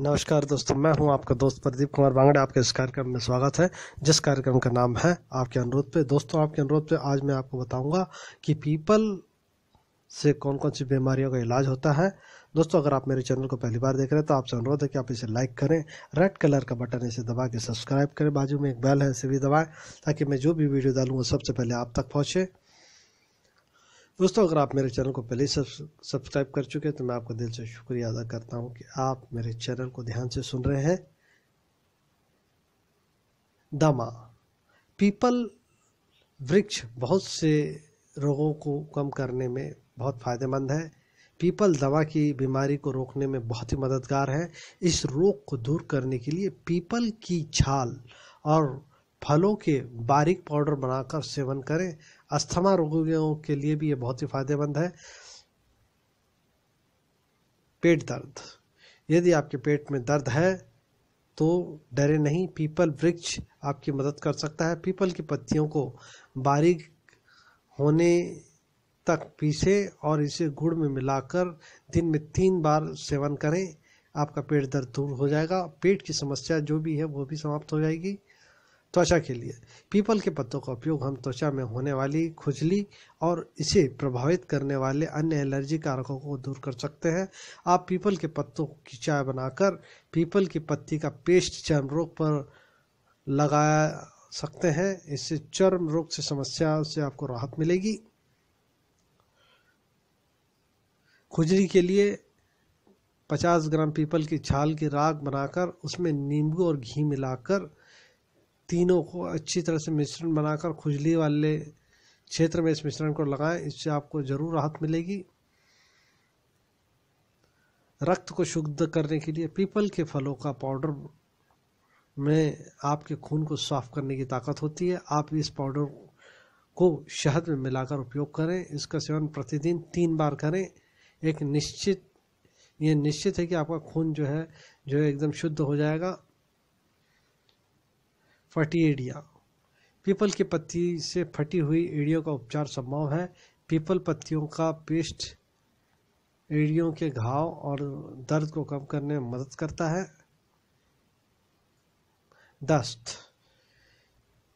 नमस्कार दोस्तों मैं हूं आपका दोस्त प्रदीप कुमार बांगड़े आपके इस कार्यक्रम में स्वागत है जिस कार्यक्रम का नाम है आपके अनुरोध पे दोस्तों आपके अनुरोध पे आज मैं आपको बताऊंगा कि पीपल से कौन कौन सी बीमारियों का इलाज होता है दोस्तों अगर आप मेरे चैनल को पहली बार देख रहे हैं तो आपसे अनुरोध है कि आप इसे लाइक करें रेड कलर का बटन इसे दबा के सब्सक्राइब करें बाजू में एक बेल है इसे भी दबाएँ ताकि मैं जो भी वीडियो डालूँ वो सबसे पहले आप तक पहुँचे दोस्तों अगर आप मेरे चैनल को पहले ही सब्सक्राइब कर चुके हैं तो मैं आपका दिल से शुक्रिया अदा करता हूं कि आप मेरे चैनल को ध्यान से सुन रहे हैं दमा पीपल वृक्ष बहुत से रोगों को कम करने में बहुत फ़ायदेमंद है पीपल दवा की बीमारी को रोकने में बहुत ही मददगार है इस रोग को दूर करने के लिए पीपल की छाल और फलों के बारीक पाउडर बनाकर सेवन करें अस्थमा रोगियों के लिए भी ये बहुत ही फायदेमंद है पेट दर्द यदि आपके पेट में दर्द है तो डरे नहीं पीपल वृक्ष आपकी मदद कर सकता है पीपल की पत्तियों को बारीक होने तक पीसे और इसे गुड़ में मिलाकर दिन में तीन बार सेवन करें आपका पेट दर्द दूर हो जाएगा पेट की समस्या जो भी है वो भी समाप्त हो जाएगी त्वचा के लिए पीपल के पत्तों का उपयोग हम त्वचा में होने वाली खुजली और इसे प्रभावित करने वाले अन्य एलर्जी कारकों को दूर कर सकते हैं आप पीपल के पत्तों की चाय बनाकर पीपल की पत्ती का पेस्ट चर्म रोग पर लगाया सकते हैं इससे चर्म रोग से समस्या से आपको राहत मिलेगी खुजली के लिए 50 ग्राम पीपल की छाल की राख बनाकर उसमें नींबू और घी मिलाकर तीनों को अच्छी तरह से मिश्रण बनाकर खुजली वाले क्षेत्र में इस मिश्रण को लगाएं इससे आपको ज़रूर राहत मिलेगी रक्त को शुद्ध करने के लिए पीपल के फलों का पाउडर में आपके खून को साफ करने की ताकत होती है आप इस पाउडर को शहद में मिलाकर उपयोग करें इसका सेवन प्रतिदिन तीन बार करें एक निश्चित ये निश्चित है कि आपका खून जो है जो है एकदम शुद्ध हो जाएगा फटी एड़िया पीपल की पत्ती से फटी हुई एड़ियों का उपचार संभव है पीपल पत्तियों का पेस्ट एड़ियों के घाव और दर्द को कम करने में मदद करता है दस्त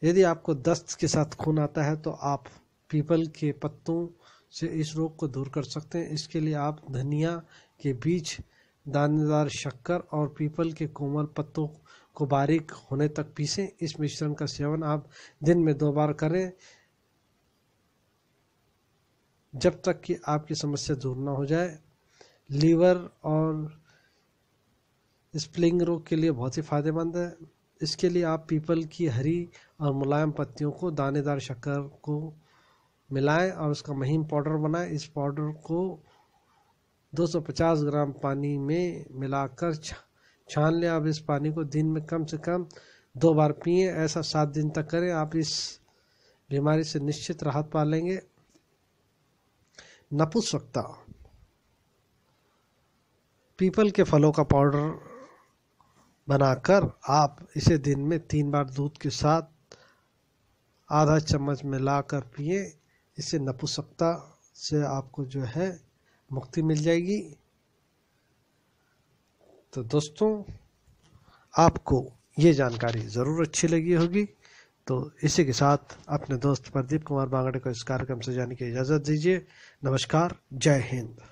यदि आपको दस्त के साथ खून आता है तो आप पीपल के पत्तों से इस रोग को दूर कर सकते हैं इसके लिए आप धनिया के बीज दानेदार शक्कर और पीपल के कोमल पत्तों को बारीक होने तक पीसें इस मिश्रण का सेवन आप दिन में दो बार करें जब तक कि आपकी समस्या दूर ना हो जाए लीवर और स्प्लिंग रोग के लिए बहुत ही फायदेमंद है इसके लिए आप पीपल की हरी और मुलायम पत्तियों को दानेदार शक्कर को मिलाएं और उसका महीन पाउडर बनाएं इस पाउडर को 250 ग्राम पानी में मिलाकर छान लें आप इस पानी को दिन में कम से कम दो बार पिए ऐसा सात दिन तक करें आप इस बीमारी से निश्चित राहत पा लेंगे नपुसकता पीपल के फलों का पाउडर बनाकर आप इसे दिन में तीन बार दूध के साथ आधा चम्मच मिलाकर पिए इससे नपुसकता से आपको जो है मुक्ति मिल जाएगी तो दोस्तों आपको ये जानकारी ज़रूर अच्छी लगी होगी तो इसी के साथ अपने दोस्त प्रदीप कुमार बांगड़े को इस कार्यक्रम से जाने की इजाज़त दीजिए नमस्कार जय हिंद